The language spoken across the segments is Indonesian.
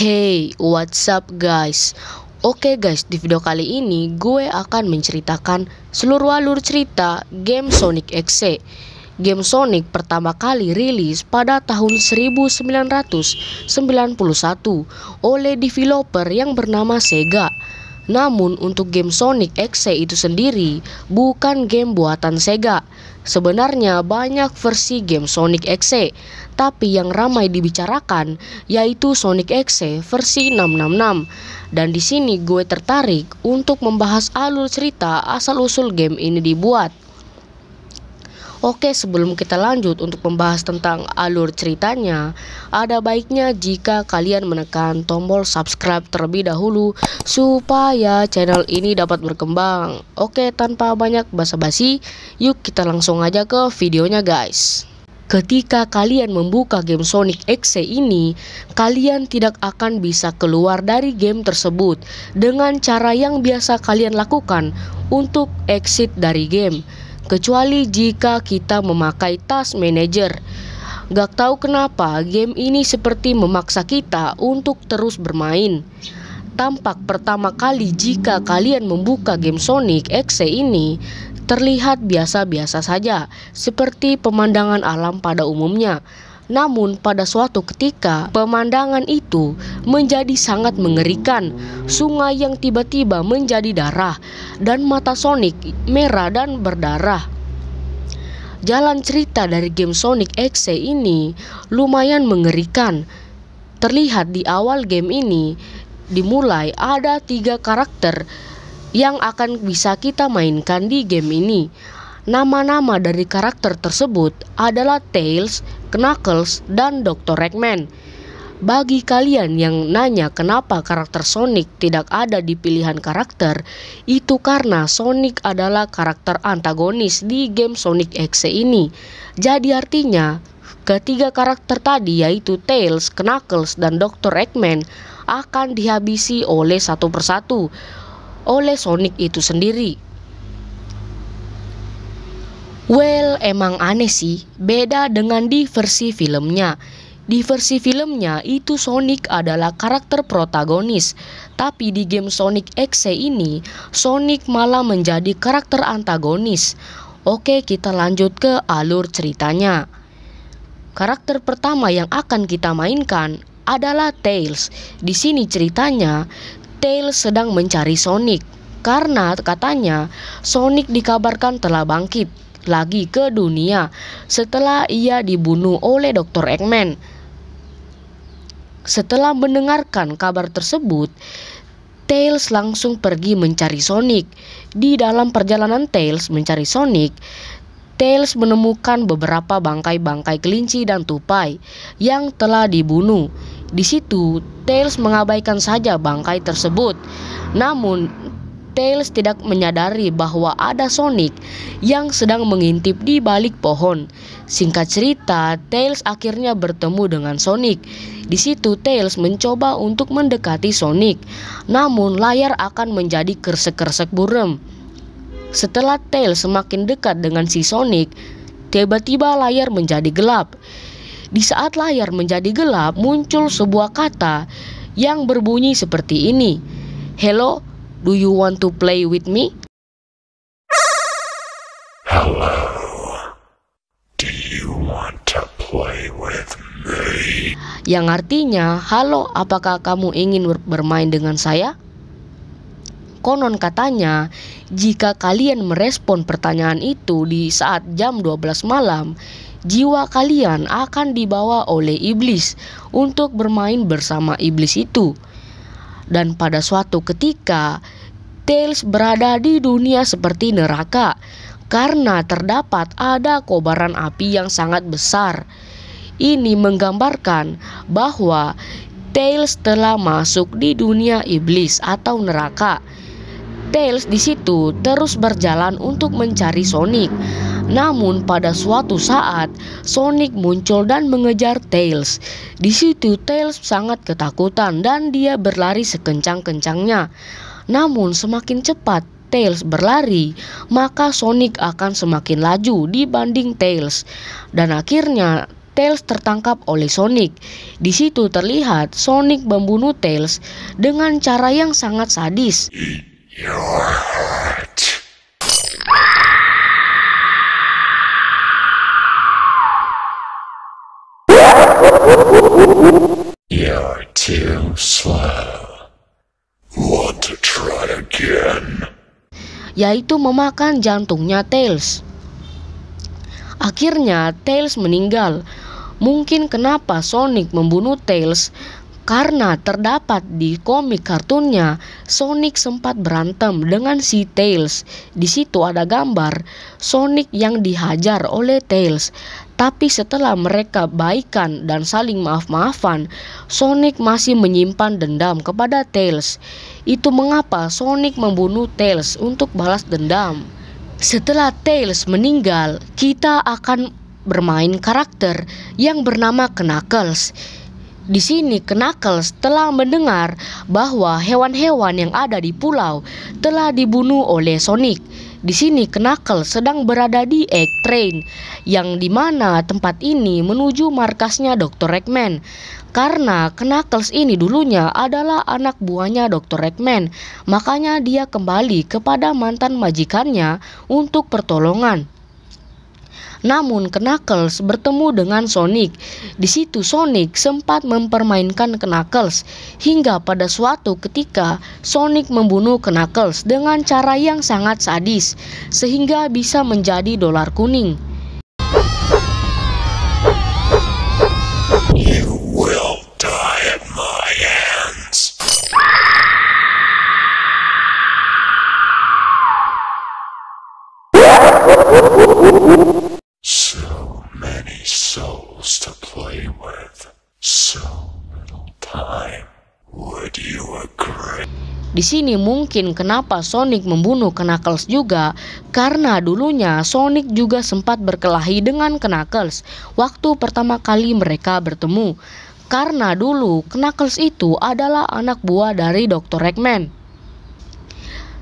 Hey, what's up guys? Oke okay guys, di video kali ini gue akan menceritakan seluruh alur cerita game Sonic XC. Game Sonic pertama kali rilis pada tahun 1991 oleh developer yang bernama Sega. Namun untuk game Sonic XC itu sendiri bukan game buatan Sega. Sebenarnya banyak versi game Sonic XC, tapi yang ramai dibicarakan yaitu Sonic X versi 666. Dan di sini gue tertarik untuk membahas alur cerita asal-usul game ini dibuat. Oke, sebelum kita lanjut untuk membahas tentang alur ceritanya, ada baiknya jika kalian menekan tombol subscribe terlebih dahulu supaya channel ini dapat berkembang. Oke, tanpa banyak basa-basi, yuk kita langsung aja ke videonya, guys. Ketika kalian membuka game Sonic XC ini, kalian tidak akan bisa keluar dari game tersebut dengan cara yang biasa kalian lakukan untuk exit dari game, kecuali jika kita memakai task manager. Gak tahu kenapa game ini seperti memaksa kita untuk terus bermain tampak pertama kali jika kalian membuka game Sonic XC ini, terlihat biasa-biasa saja, seperti pemandangan alam pada umumnya. Namun pada suatu ketika pemandangan itu menjadi sangat mengerikan. Sungai yang tiba-tiba menjadi darah dan mata Sonic merah dan berdarah. Jalan cerita dari game Sonic X ini lumayan mengerikan. Terlihat di awal game ini dimulai ada tiga karakter yang akan bisa kita mainkan di game ini. Nama-nama dari karakter tersebut adalah Tails, Knuckles, dan Dr. Eggman. Bagi kalian yang nanya kenapa karakter Sonic tidak ada di pilihan karakter, itu karena Sonic adalah karakter antagonis di game Sonic X ini. Jadi artinya, ketiga karakter tadi yaitu Tails, Knuckles, dan Dr. Eggman akan dihabisi oleh satu persatu oleh Sonic itu sendiri. Well, emang aneh sih, beda dengan di versi filmnya. Di versi filmnya itu Sonic adalah karakter protagonis, tapi di game Sonic XC ini Sonic malah menjadi karakter antagonis. Oke, kita lanjut ke alur ceritanya. Karakter pertama yang akan kita mainkan adalah Tails. Di sini ceritanya, Tails sedang mencari Sonic karena katanya Sonic dikabarkan telah bangkit lagi ke dunia setelah ia dibunuh oleh Dr. Eggman. Setelah mendengarkan kabar tersebut, Tails langsung pergi mencari Sonic. Di dalam perjalanan Tails mencari Sonic, Tails menemukan beberapa bangkai-bangkai kelinci dan tupai yang telah dibunuh. Di situ, Tails mengabaikan saja bangkai tersebut. Namun, Tails tidak menyadari bahwa ada Sonic yang sedang mengintip di balik pohon. Singkat cerita, Tails akhirnya bertemu dengan Sonic. Di situ Tails mencoba untuk mendekati Sonic, namun layar akan menjadi kersek-kersek buram. Setelah tail semakin dekat dengan si Sonic, tiba-tiba layar menjadi gelap. Di saat layar menjadi gelap, muncul sebuah kata yang berbunyi seperti ini. Hello, do you want to play with me? Hello, do you want to play with me? Yang artinya, halo apakah kamu ingin bermain dengan saya? Konon katanya, jika kalian merespon pertanyaan itu di saat jam 12 malam, jiwa kalian akan dibawa oleh iblis untuk bermain bersama iblis itu. Dan pada suatu ketika, Tails berada di dunia seperti neraka karena terdapat ada kobaran api yang sangat besar. Ini menggambarkan bahwa Tails telah masuk di dunia iblis atau neraka Tails di situ terus berjalan untuk mencari Sonic. Namun pada suatu saat Sonic muncul dan mengejar Tails. Di situ Tails sangat ketakutan dan dia berlari sekencang-kencangnya. Namun semakin cepat Tails berlari, maka Sonic akan semakin laju dibanding Tails. Dan akhirnya Tails tertangkap oleh Sonic. Di situ terlihat Sonic membunuh Tails dengan cara yang sangat sadis. Yaitu memakan jantungnya Tails. Akhirnya Tails meninggal. Mungkin kenapa Sonic membunuh Tails karena terdapat di komik kartunnya, Sonic sempat berantem dengan si Tails. Di situ ada gambar Sonic yang dihajar oleh Tails. Tapi setelah mereka baikan dan saling maaf-maafan, Sonic masih menyimpan dendam kepada Tails. Itu mengapa Sonic membunuh Tails untuk balas dendam. Setelah Tails meninggal, kita akan bermain karakter yang bernama Knuckles di sini Knuckles telah mendengar bahwa hewan-hewan yang ada di pulau telah dibunuh oleh Sonic. Di sini Knuckles sedang berada di Egg Train yang dimana tempat ini menuju markasnya Dr. Eggman. Karena Knuckles ini dulunya adalah anak buahnya Dr. Eggman, makanya dia kembali kepada mantan majikannya untuk pertolongan. Namun Knuckles bertemu dengan Sonic. Di situ Sonic sempat mempermainkan Knuckles hingga pada suatu ketika Sonic membunuh Knuckles dengan cara yang sangat sadis sehingga bisa menjadi dolar kuning. Di sini mungkin kenapa Sonic membunuh Knuckles juga karena dulunya Sonic juga sempat berkelahi dengan Knuckles waktu pertama kali mereka bertemu. Karena dulu Knuckles itu adalah anak buah dari Dr. Eggman.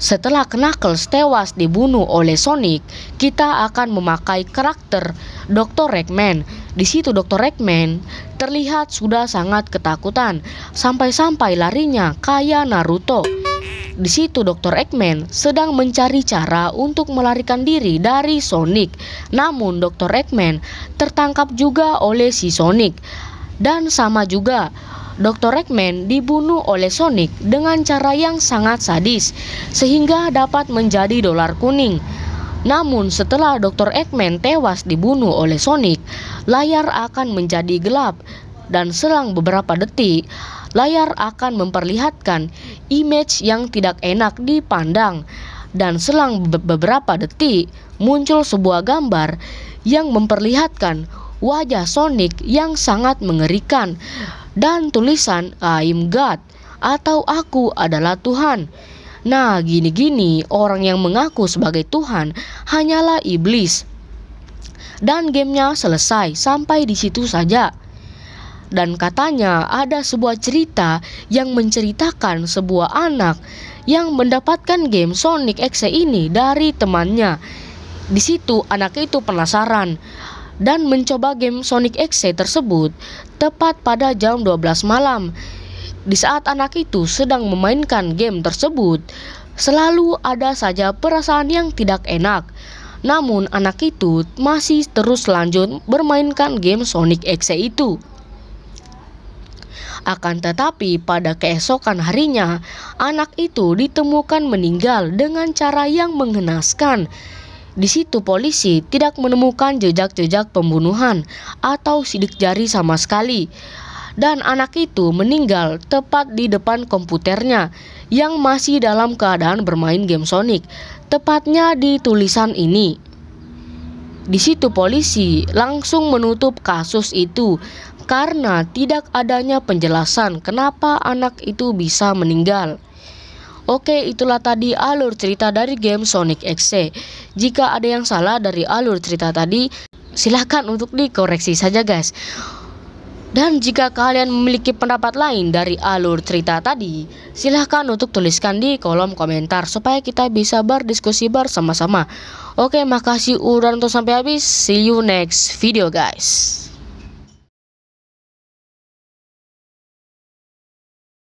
Setelah Knuckles tewas dibunuh oleh Sonic, kita akan memakai karakter Dr. Eggman. Di situ Dr. Eggman terlihat sudah sangat ketakutan, sampai-sampai larinya kayak Naruto. Di situ Dr. Eggman sedang mencari cara untuk melarikan diri dari Sonic. Namun Dr. Eggman tertangkap juga oleh si Sonic. Dan sama juga Dr. Eggman dibunuh oleh Sonic dengan cara yang sangat sadis sehingga dapat menjadi dolar kuning. Namun setelah Dr. Eggman tewas dibunuh oleh Sonic, layar akan menjadi gelap dan selang beberapa detik, layar akan memperlihatkan image yang tidak enak dipandang dan selang beberapa detik muncul sebuah gambar yang memperlihatkan wajah Sonic yang sangat mengerikan dan tulisan I'm God atau aku adalah Tuhan. Nah, gini-gini orang yang mengaku sebagai Tuhan hanyalah iblis. Dan gamenya selesai sampai di situ saja dan katanya ada sebuah cerita yang menceritakan sebuah anak yang mendapatkan game Sonic X ini dari temannya. Di situ anak itu penasaran dan mencoba game Sonic X tersebut tepat pada jam 12 malam. Di saat anak itu sedang memainkan game tersebut, selalu ada saja perasaan yang tidak enak. Namun anak itu masih terus lanjut bermainkan game Sonic X itu. Akan tetapi pada keesokan harinya, anak itu ditemukan meninggal dengan cara yang mengenaskan. Di situ polisi tidak menemukan jejak-jejak pembunuhan atau sidik jari sama sekali. Dan anak itu meninggal tepat di depan komputernya yang masih dalam keadaan bermain game Sonic, tepatnya di tulisan ini. Di situ polisi langsung menutup kasus itu karena tidak adanya penjelasan kenapa anak itu bisa meninggal. Oke, itulah tadi alur cerita dari game Sonic XC. Jika ada yang salah dari alur cerita tadi, silahkan untuk dikoreksi saja guys. Dan jika kalian memiliki pendapat lain dari alur cerita tadi, silahkan untuk tuliskan di kolom komentar supaya kita bisa berdiskusi bersama-sama. Oke, makasih udah nonton sampai habis. See you next video guys.